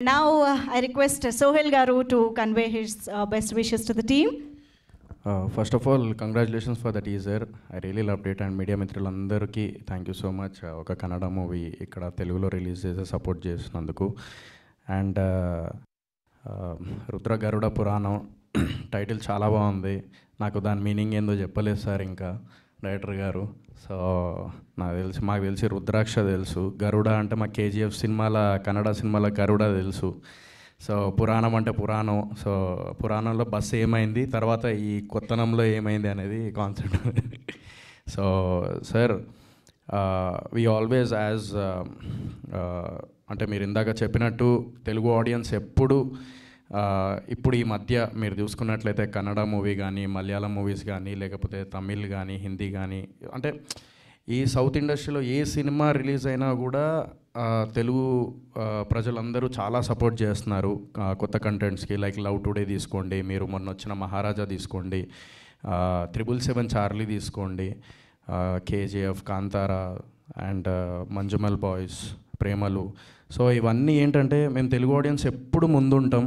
Now uh, I request uh, Sohel Garu to convey his uh, best wishes to the team. Uh, first of all, congratulations for the teaser. I really loved it and media మిత్రులందరికీ thank you so much ఒక Kannada movie ఇక్కడ తెలుగులో release చేసి support చేసినందుకు and Rudra గరుడ పురాణం title చాలా బాగుంది నాకు దాని మీనింగ్ ఏందో చెప్పలేదు సార్ ఇంకా డైరెక్టర్ గారు సో నాకు తెలిసి మాకు తెలిసి రుద్రాక్ష తెలుసు గరుడ అంటే మా కేజీఎఫ్ సినిమాల కన్నడ సినిమాల గరుడ తెలుసు సో పురాణం అంటే పురాణం సో పురాణంలో బస్సు ఏమైంది తర్వాత ఈ కొత్తనంలో ఏమైంది అనేది concept so sir we always as అంటే మీరు ఇందాక చెప్పినట్టు తెలుగు ఆడియన్స్ ఎప్పుడు ఇప్పుడు ఈ మధ్య మీరు చూసుకున్నట్లయితే కన్నడ మూవీ కానీ మలయాళం మూవీస్ కానీ లేకపోతే తమిళ్ కానీ హిందీ కానీ అంటే ఈ సౌత్ ఇండస్ట్రీలో ఏ సినిమా రిలీజ్ అయినా కూడా తెలుగు ప్రజలందరూ చాలా సపోర్ట్ చేస్తున్నారు కొత్త కంటెంట్స్కి లైక్ లవ్ టుడే తీసుకోండి మీరు మొన్న వచ్చిన మహారాజా తీసుకోండి త్రిబుల్ సెవెన్ చార్లీ తీసుకోండి KGF Kantara and Manjummel boys Premalu so ఇవన్నీ ఏంటంటే మేము తెలుగు ఆడియన్స్ ఎప్పుడు ముందుంటాం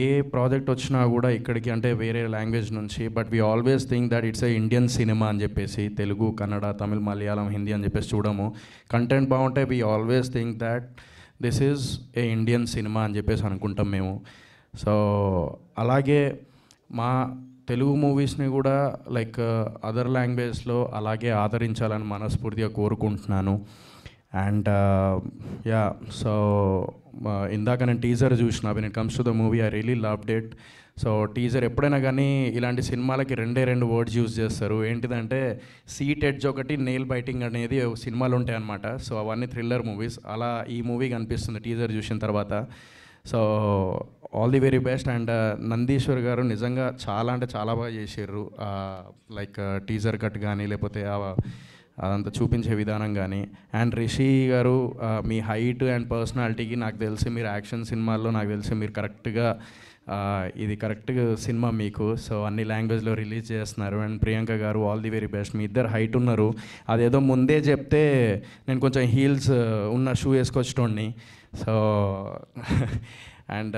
ఏ ప్రాజెక్ట్ వచ్చినా కూడా ఇక్కడికి అంటే వేరే లాంగ్వేజ్ నుంచి but we always think that it's a Indian cinema అని చెప్పేసి తెలుగు కన్నడ తమిళ్ మలయాళం హిందీ అని చెప్పేసి చూడము కంటెంట్ బాగుంటే we always think that this is a Indian cinema అని చెప్పేసి అనుకుంటాం మేము సో అలాగే మా తెలుగు మూవీస్ని కూడా లైక్ అదర్ లాంగ్వేజ్లో అలాగే ఆదరించాలని మనస్ఫూర్తిగా కోరుకుంటున్నాను అండ్ యా సో ఇందాక నేను టీజర్ చూసిన when it comes to the movie I really love that so teaser ఎప్పుడైనా కానీ ఇలాంటి సినిమాలకి రెండే రెండు వర్డ్స్ యూజ్ చేస్తారు ఏంటిదంటే సీట్ ఎడ్జ్ ఒకటి నెయిల్ బైటింగ్ అనేది సినిమాలు ఉంటాయి అనమాట సో అవన్నీ థ్రిల్లర్ మూవీస్ అలా ఈ మూవీ కనిపిస్తుంది టీజర్ చూసిన తర్వాత so all the very best and Nandeeshwar garu నిజంగా చాలా అంటే చాలా బాగా చేసారు లైక్ టీజర్ కట్ కానీ లేకపోతే అదంతా చూపించే విధానం కానీ అండ్ రిషి గారు మీ హైట్ అండ్ పర్సనాలిటీకి నాకు తెలిసి మీరు యాక్షన్ సినిమాల్లో నాకు తెలిసి మీరు కరెక్ట్గా ఇది కరెక్ట్ సినిమా మీకు సో అన్ని లాంగ్వేజ్లో రిలీజ్ చేస్తున్నారు and Priyanka garu all the very best మీ ఇద్దరు హైట్ ఉన్నారు అదేదో ముందే చెప్తే నేను కొంచెం హీల్స్ ఉన్న షూ వేసుకొచ్చేటోడిని సో అండ్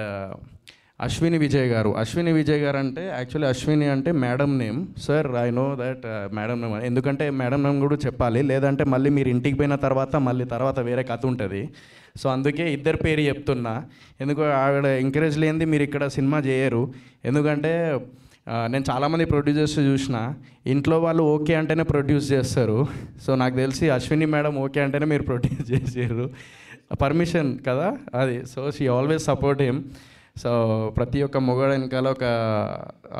అశ్విని విజయ్ గారు అశ్విని విజయ్ గారు అంటే యాక్చువల్లీ అశ్విని అంటే madam name sir I know that madam name ఎందుకంటే మేడం నేమ్ కూడా చెప్పాలి లేదంటే మళ్ళీ మీరు ఇంటికి పోయిన తర్వాత మళ్ళీ తర్వాత వేరే కథ ఉంటుంది సో అందుకే ఇద్దరు పేరు చెప్తున్నా ఎందుకు ఆవిడ ఎంకరేజ్ లేనిది మీరు ఇక్కడ సినిమా చేయరు ఎందుకంటే నేను చాలామంది ప్రొడ్యూసర్స్ చూసిన ఇంట్లో వాళ్ళు ఓకే అంటేనే ప్రొడ్యూస్ చేస్తారు సో నాకు తెలిసి అశ్విని మేడం ఓకే అంటేనే మీరు ప్రొడ్యూస్ చేసారు పర్మిషన్ కదా అది so she always support him so ప్రతి ఒక్క మొగాడు వెనకాల ఒక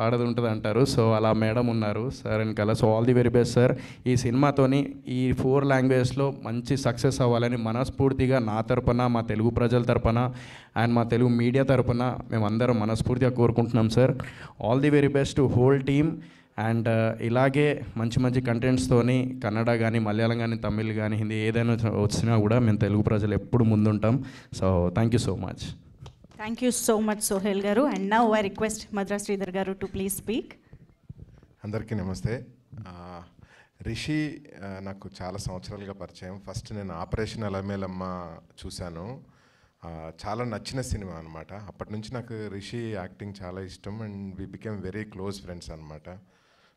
ఆడది ఉంటుంది అంటారు సో అలా మేడం ఉన్నారు సార్ వెనకాల so all the very best sir ఈ సినిమాతోని ఈ ఫోర్ లాంగ్వేజ్లో మంచి సక్సెస్ అవ్వాలని మనస్ఫూర్తిగా నా తరపున మా తెలుగు ప్రజల తరపున అండ్ మా తెలుగు మీడియా తరపున మేమందరం మనస్ఫూర్తిగా కోరుకుంటున్నాం sir all the very best whole team and ఇలాగే మంచి మంచి కంటెంట్స్తోని కన్నడ కానీ మలయాళం కానీ తమిళ్ కానీ హిందీ ఏదైనా వచ్చినా కూడా మేము తెలుగు ప్రజలు ఎప్పుడు ముందుంటాం so thank you so much thank you so much Sohel garu and now I request Madhura Sridhar garu to please speak అందరికీ నమస్తే రిషి నాకు చాలా సంవత్సరాలుగా పరిచయం ఫస్ట్ నేను ఆపరేషన్ అలమేలమ్మ చూశాను uh, చాలా నచ్చిన సినిమా అనమాట అప్పటి నుంచి నాకు రిషి యాక్టింగ్ చాలా ఇష్టం and we became very close friends అనమాట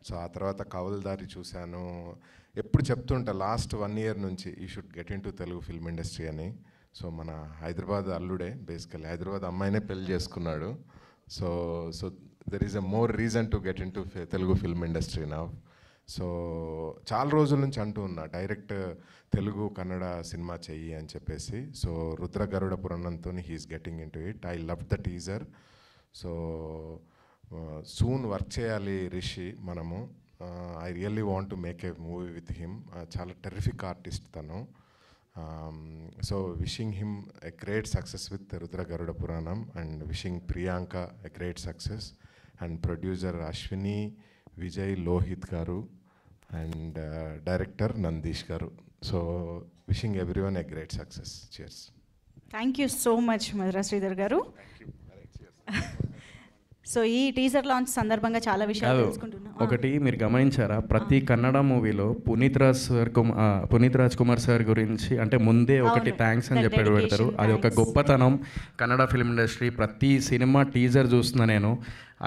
సో ఆ తర్వాత కవులదారి చూశాను ఎప్పుడు చెప్తుంటా లాస్ట్ వన్ ఇయర్ నుంచి he should get into Telugu film industry అని సో మన హైదరాబాద్ అల్లుడే బేసికలీ హైదరాబాద్ అమ్మాయినే పెళ్లి చేసుకున్నాడు so so there is a more reason to get into Telugu film industry నా సో చాలా రోజుల నుంచి అంటూ ఉన్నా డైరెక్ట్ తెలుగు కన్నడ సినిమా చెయ్యి అని చెప్పేసి సో రుద్ర గరుడ పురాణంతో he's getting into it I love the teaser so soon work చేయాలి రిషి మనము I really want to make a movie with him చాలా టెరిఫిక్ ఆర్టిస్ట్ తను Um, so wishing him a great success with Rudra Garuda Puranam and wishing Priyanka a great success and producer Ashwini Vijay Lohit Garu and uh, director Nandish Garu. So wishing everyone a great success. Cheers. Thank you so much, Madhura Sridhar Garu. Thank you. All right, cheers. So ఈ teaser launch సందర్భంగా చాలా విషయాలు ఒకటి మీరు గమనించారా ప్రతి కన్నడ మూవీలో Puneeth Raj sir Puneeth Raj Kumar sir గురించి అంటే ముందే ఒకటి థ్యాంక్స్ అని చెప్పి పెడతారు అది ఒక గొప్పతనం కన్నడ ఫిల్మ్ ఇండస్ట్రీ ప్రతి సినిమా టీజర్ చూస్తున్నా నేను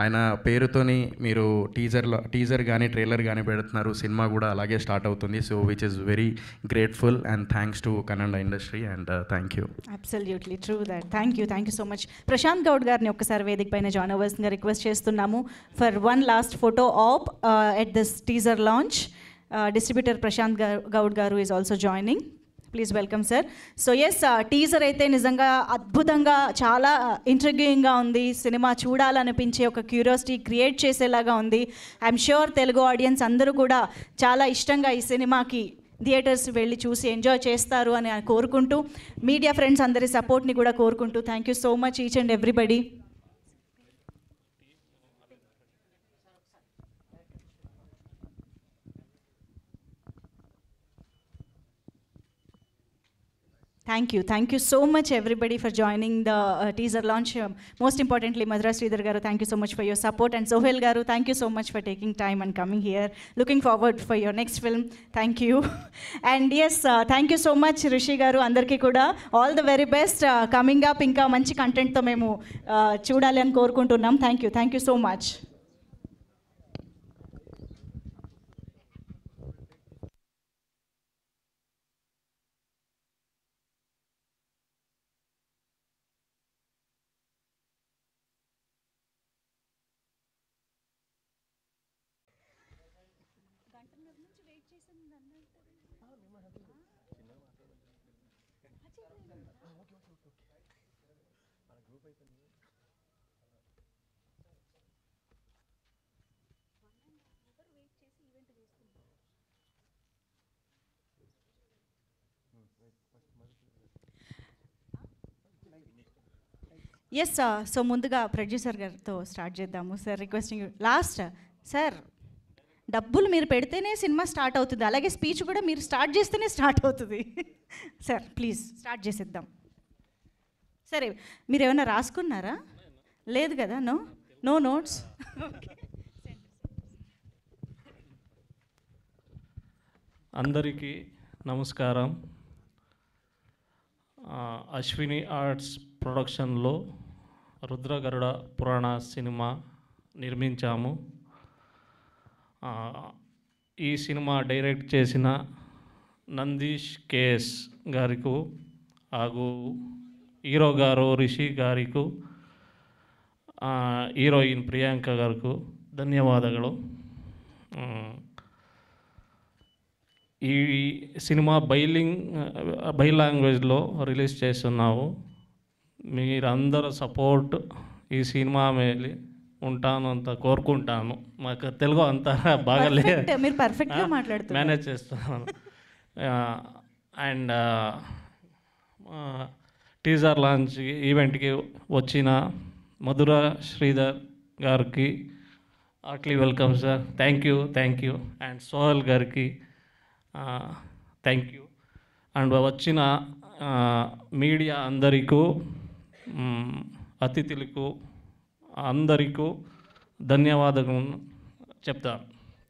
ఆయన పేరుతోని మీరు టీజర్లో టీజర్ కానీ ట్రైలర్ కానీ పెడుతున్నారు సినిమా కూడా అలాగే స్టార్ట్ అవుతుంది so which is very grateful and thanks to Kannada industry and thank you absolutely true that thank you thank you so much Prashanth Goud గారిని ఒకసారి వేదిక పైన జాయిన్ అవ్వాల్సిందిగా రిక్వెస్ట్ చేస్తున్నాము for one last photo op at this teaser launch distributor Prashanth Goud garu is also joining please welcome sir so yes teaser అయితే నిజంగా అద్భుతంగా చాలా ఇంట్రగ్యూయింగ్గా uh, ఉంది సినిమా చూడాలనిపించే ఒక క్యూరియాసిటీ క్రియేట్ చేసేలాగా ఉంది ఐఎమ్ ష్యూర్ తెలుగు ఆడియన్స్ అందరూ కూడా చాలా ఇష్టంగా ఈ సినిమాకి థియేటర్స్ వెళ్ళి చూసి ఎంజాయ్ చేస్తారు అని కోరుకుంటూ మీడియా ఫ్రెండ్స్ అందరి సపోర్ట్ని కూడా కోరుకుంటూ thank you so much each and everybody thank you thank you so much everybody for joining the teaser launch most importantly Madhura Sridhar garu thank you so much for your support and Sohel garu thank you so much for taking time and coming here looking forward for your next film thank you and yes thank you so much Rishi garu అందరికీ కూడా all the very best coming up ఇంకా మంచి కంటెంట్తో మేము చూడాలి అని కోరుకుంటున్నాం thank you thank you so much yes sir yes so ముందుగా ప్రొడ్యూసర్ గారితో స్టార్ట్ చేద్దాము సార్ రిక్వెస్టింగ్ లాస్ట్ సార్ డబ్బులు మీరు పెడితేనే సినిమా స్టార్ట్ అవుతుంది అలాగే స్పీచ్ కూడా మీరు స్టార్ట్ చేస్తేనే స్టార్ట్ అవుతుంది సార్ ప్లీజ్ స్టార్ట్ చేసేద్దాం సరే మీరు ఏమైనా రాసుకున్నారా లేదు కదా నో నో నోట్స్ అందరికీ నమస్కారం అశ్విని ఆర్ట్స్ ప్రొడక్షన్లో రుద్రగరుడ పురాణ సినిమా నిర్మించాము ఈ సినిమా డైరెక్ట్ చేసిన నందీష్ కేఎస్ గారికి ಹಾಗೂ హీరో గారు రిషి గారికు హీరోయిన్ ప్రియాంక గారికి ధన్యవాదాలు ఈ సినిమా బైలింగ్ బై లాంగ్వేజ్లో రిలీజ్ చేస్తున్నావు మీరందరూ సపోర్ట్ ఈ సినిమా మేలి ఉంటాను అంత కోరుకుంటాను మాకు తెలుగు అంత బాగా పర్ఫెక్ట్గా మేనేజ్ చేస్తాను అండ్ టీజర్ లాంచ్ ఈవెంట్కి వచ్చిన మధుర శ్రీధర్ గారికి heartly welcome sir thank you thank you and Sohel గారికి థ్యాంక్ యూ అండ్ వచ్చిన మీడియా అందరికీ అతిథులకు అందరికీ ధన్యవాదాలు చెప్తాను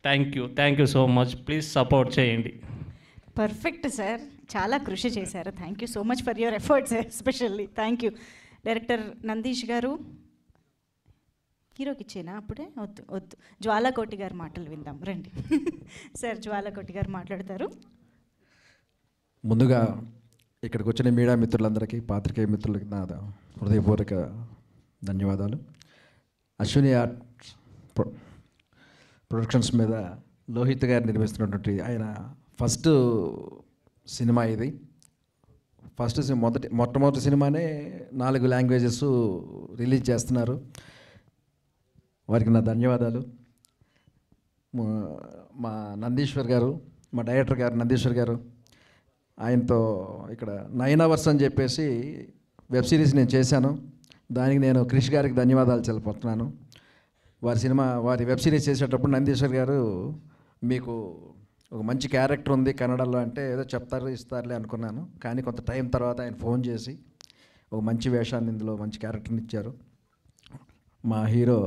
thank you thank you so much please support చేయండి పర్ఫెక్ట్ సార్ చాలా కృషి చేశారు thank you so much for your efforts especially thank you director Nandish garu హీరోకి ఇచ్చేనా అప్పుడే వద్దు వద్దు జ్వాలకోటి గారి మాటలు విందాం రండి సార్ జ్వాలకోటి గారు మాట్లాడతారు ముందుగా ఇక్కడికి వచ్చిన మీడియా మిత్రులందరికీ పాత్రికేయ మిత్రులకి నా హృదయపూర్వక ధన్యవాదాలు అశ్విని ఆర్ట్ ప్రొడక్షన్స్ మీద లోహిత్ గారు నిర్మిస్తున్నటువంటి ఆయన ఫస్ట్ సినిమా ఇది ఫస్ట్ మొదటి మొట్టమొదటి సినిమానే నాలుగు లాంగ్వేజెస్ రిలీజ్ చేస్తున్నారు వారికి నా ధన్యవాదాలు మా నందీశ్వర్ గారు మా డైరెక్టర్ గారు నందీశ్వర్ గారు ఆయనతో ఇక్కడ నైన్ అవర్స్ అని చెప్పేసి వెబ్ సిరీస్ నేను చేశాను దానికి నేను క్రిష్ గారికి ధన్యవాదాలు చెప్పబోతున్నాను వారి సినిమా వారి వెబ్ సిరీస్ చేసేటప్పుడు నందీశ్వర్ గారు మీకు ఒక మంచి క్యారెక్టర్ ఉంది కన్నడలో అంటే ఏదో చెప్తారు ఇస్తారులే అనుకున్నాను కానీ కొంత టైం తర్వాత ఆయన ఫోన్ చేసి ఒక మంచి వేషాన్ని ఇందులో మంచి క్యారెక్టర్ని ఇచ్చారు మా హీరో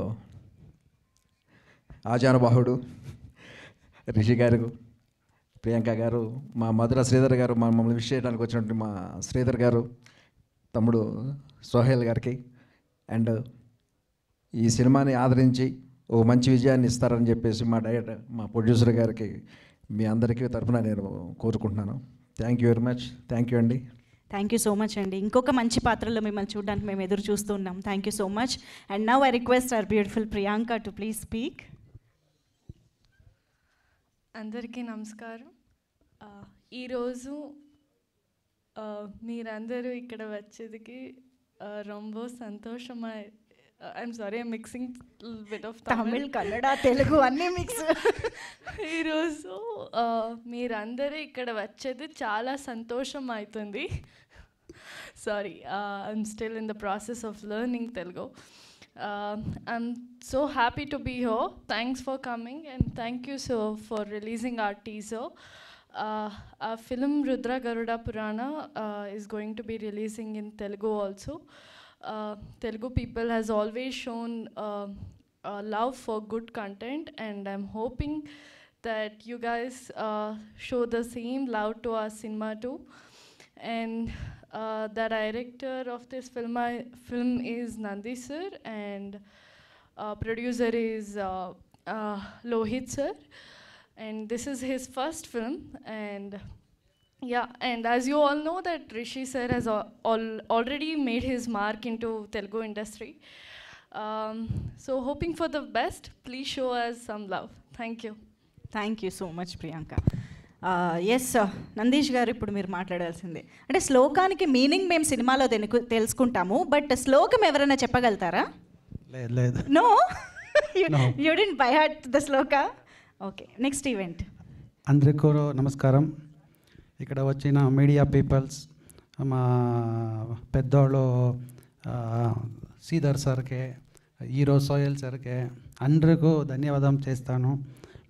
ఆజానుబాహుడు రిషి గారు ప్రియాంక గారు మా మధుర శ్రీధర్ గారు మా మమ్మల్ని విష్ చేయడానికి వచ్చినటువంటి మా శ్రీధర్ గారు తమ్ముడు సోహేల్ గారికి అండ్ ఈ సినిమాని ఆదరించి ఓ మంచి విజయాన్ని ఇస్తారని చెప్పేసి మా డైరెక్టర్ మా ప్రొడ్యూసర్ గారికి మీ అందరికీ తరఫున నేను కోరుకుంటున్నాను thank you very much thank you అండి థ్యాంక్ యూ సో మచ్ అండి ఇంకొక మంచి పాత్రలో మిమ్మల్ని చూడడానికి మేము ఎదురు చూస్తున్నాం thank you so much and now I request our beautiful Priyanka to please speak అందరికీ నమస్కారం ఈరోజు మీరందరూ ఇక్కడ వచ్చేదికి రొంబో సంతోషమై I'm sorry I'm mixing bit of Tamil Kannada Telugu అన్నీ మిక్స్ ఈరోజు uh, మీరందరూ ఇక్కడ వచ్చేది చాలా సంతోషం అవుతుంది sorry I'm still in the process of learning Telugu I'm so happy to be హో thanks for coming and thank you so for releasing our teaser uh film Rudra Garuda Purana is going to be releasing in Telugu also uh, Telugu people has always shown uh, a love for good content, and I'm hoping that you guys uh, show the same love to our cinema too. And uh, the director of this film, I, film is Nandi sir, and uh, producer is Lohit sir. And this is his first film, and Yeah, and as you all know that Rishi sir has al al already made his mark into Telugu industry. Um, so hoping for the best, please show us some love. Thank you. Thank you so much Priyanka yes Nandish garu ఇప్పుడు మీరు మాట్లాడాల్సిందే అంటే శ్లోకానికి meaning మేము సినిమాలో తెలుసుకుంటాము but శ్లోకం ఎవరైనా చెప్పగలుగుతారా లేదు లేదు no you didn't by heart the shloka okay next event అందరికీ నమస్కారం ఇక్కడ వచ్చిన మీడియా పీపుల్స్ మా పెద్దోళ్ళు సీదర్ సార్కే హీరో సోయల్ సార్కే అందరికీ ధన్యవాదం చేస్తాను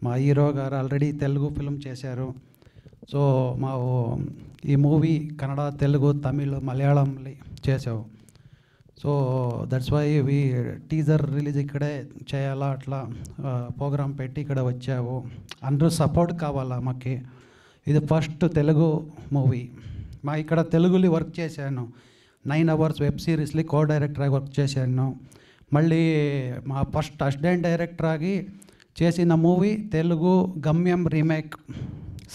మా hero garu already Telugu film చేశారు సో మా ఈ మూవీ కన్నడ తెలుగు తమిళ్ మలయాళం చేసావు so that's why we teaser release ఇక్కడే చేయాలా అట్లా ప్రోగ్రామ్ పెట్టి ఇక్కడ వచ్చావు అందరూ సపోర్ట్ కావాలా మాకు ఇది ఫస్ట్ తెలుగు మూవీ మా ఇక్కడ తెలుగులో వర్క్ చేశాను నైన్ అవర్స్ వెబ్ సిరీస్లో కో డైరెక్టర్గా వర్క్ చేశాను మళ్ళీ మా ఫస్ట్ అసిస్టెంట్ డైరెక్టర్ ఆగి చేసిన మూవీ తెలుగు గమ్యం రీమేక్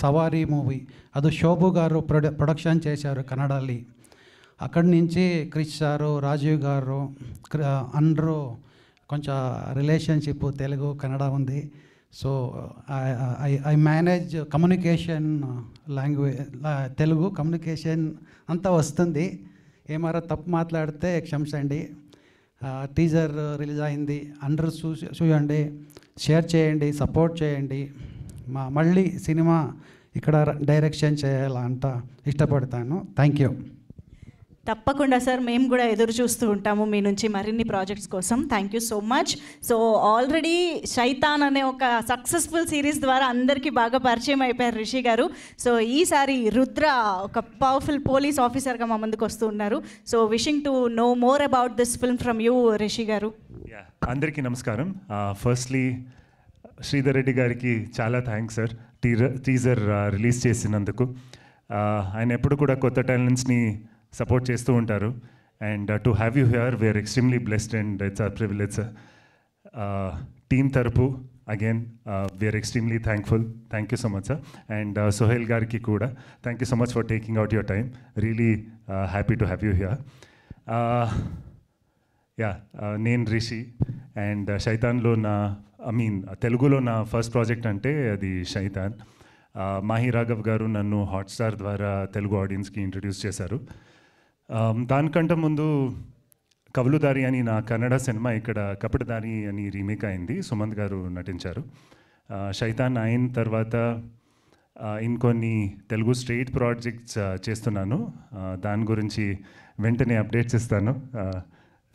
సవారీ మూవీ అది శోభు గారు ప్రొడ ప్రొడక్షన్ చేశారు కన్నడాలి అక్కడి నుంచి క్రిష్ సారు రాజీవ్ గారు అండ్రు కొంచెం రిలేషన్షిప్ తెలుగు కన్నడ ఉంది so I I manage communication language Telugu communication అంతా వస్తుంది ఏమారా తప్పు మాట్లాడితే క్షమించండి టీజర్ రిలీజ్ అయింది అందరూ చూ చూడండి షేర్ చేయండి సపోర్ట్ చేయండి మా మళ్ళీ సినిమా ఇక్కడ డైరెక్షన్ చేయాలంట ఇష్టపడతాను థ్యాంక్ యూ తప్పకుండా సార్ మేము కూడా ఎదురు చూస్తూ ఉంటాము మీ నుంచి మరిన్ని ప్రాజెక్ట్స్ కోసం thank you so much so already Shaitan అనే ఒక సక్సెస్ఫుల్ సిరీస్ ద్వారా అందరికీ బాగా పరిచయం అయిపోయారు రిషి గారు సో ఈసారి రుద్ర ఒక పవర్ఫుల్ పోలీస్ ఆఫీసర్గా మా ముందుకు వస్తూ ఉన్నారు so wishing to know more about this film from you Rishi garu అందరికీ నమస్కారం ఫస్ట్లీ uh, శ్రీధర్ రెడ్డి గారికి చాలా థ్యాంక్స్ సార్ టీజర్ రిలీజ్ చేసినందుకు uh, ఆయన ఎప్పుడు కూడా కొత్త టాలెంట్స్ని సపోర్ట్ చేస్తూ ఉంటారు and to have you here we're extremely blessed and it's our privilege team తరపు again we're extremely thankful thank you so much sir and Sohel గారికి కూడా thank you so much for taking out your time really happy to have you here yeah నేను Rishi and uh, శైతాన్లో నా I mean తెలుగులో నా first project అంటే అది శైతాన్ uh, Mahe Raghav గారు నన్ను హాట్స్టార్ ద్వారా తెలుగు ఆడియన్స్కి ఇంట్రడ్యూస్ చేశారు Um, దానికంటే ముందు కవులుదారి అని నా కన్నడ సినిమా ఇక్కడ కపటదారి అని రీమేక్ అయింది సుమంత్ గారు నటించారు శైతాన్ అయిన తర్వాత ఇంకొన్ని తెలుగు స్ట్రీట్ ప్రాజెక్ట్స్ చేస్తున్నాను దాని గురించి వెంటనే అప్డేట్స్ ఇస్తాను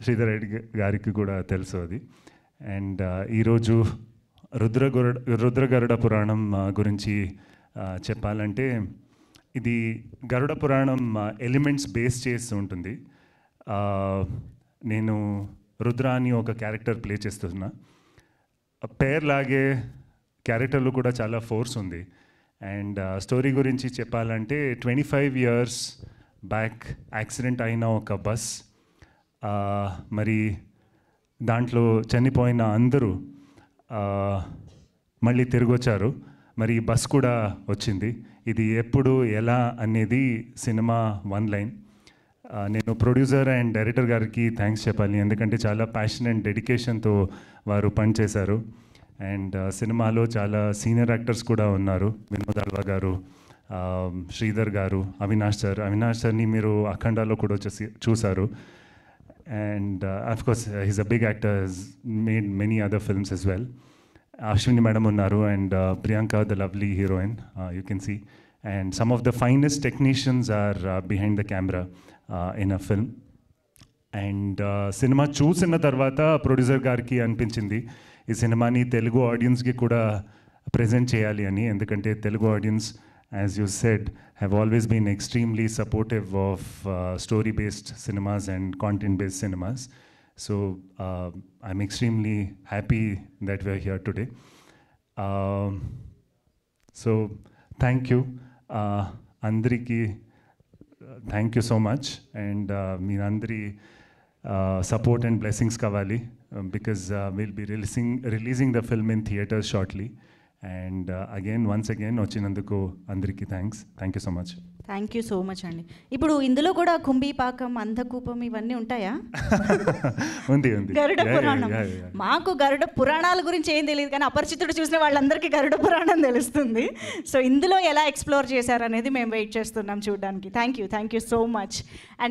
శ్రీధర్ రెడ్డి గారికి కూడా తెలుసు అది అండ్ ఈరోజు రుద్రగరుడ రుద్రగరుడ పురాణం గురించి చెప్పాలంటే ఇది గరుడ పురాణం ఎలిమెంట్స్ బేస్ చేస్తూ ఉంటుంది నేను రుద్రా అని ఒక క్యారెక్టర్ ప్లే చేస్తున్నా పేర్లాగే క్యారెక్టర్లు కూడా చాలా ఫోర్స్ ఉంది అండ్ స్టోరీ గురించి చెప్పాలంటే twenty five years back accident అయిన ఒక బస్ మరి దాంట్లో చనిపోయిన అందరూ మళ్ళీ తిరిగి వచ్చారు మరి బస్ కూడా వచ్చింది ఇది ఎప్పుడు ఎలా అనేది సినిమా వన్ లైన్ నేను ప్రొడ్యూసర్ అండ్ డైరెక్టర్ గారికి థ్యాంక్స్ చెప్పాలి ఎందుకంటే చాలా ప్యాషన్ అండ్ డెడికేషన్తో వారు పనిచేశారు అండ్ సినిమాలో చాలా సీనియర్ యాక్టర్స్ కూడా ఉన్నారు వినోద్ అల్వా గారు శ్రీధర్ గారు అవినాష్ సార్ అవినాష్ సార్ని మీరు అఖండాలో కూడా వచ్చేసి చూశారు and of course he's a big actor made many other films as well Ashwini madam ఉన్నారు and Priyanka the lovely heroine you can see and some of the finest technicians are behind the camera in a film and cinema చూసిన తర్వాత producer గారికి అనిపించింది ఈ సినిమాని తెలుగు ఆడియన్స్కి కూడా present చేయాలి అని ఎందుకంటే Telugu audience as you said have always been extremely supportive of story based cinemas and content based cinemas So uh, I'm extremely happy that we're here today. Um, so thank you, uh, Andriki. Uh, thank you so much, and uh, uh, support and blessings, Kavali, um, because uh, we'll be releasing releasing the film in theaters shortly. And uh, again, once again, Ochinandaku, Andriki, thanks. Thank you so much. Thank you so much అండి ఇప్పుడు ఇందులో కూడా కుంభీ పాకం అంధకూపం ఇవన్నీ ఉంటాయా ఉంది గరుడ పురాణం మాకు గరుడ పురాణాల గురించి ఏం తెలియదు కానీ అపరిచితుడు చూసిన వాళ్ళందరికీ గరుడ పురాణం తెలుస్తుంది సో ఇందులో ఎలా ఎక్స్ప్లోర్ చేశారనేది మేము వెయిట్ చేస్తున్నాం చూడడానికి thank you thank you so much and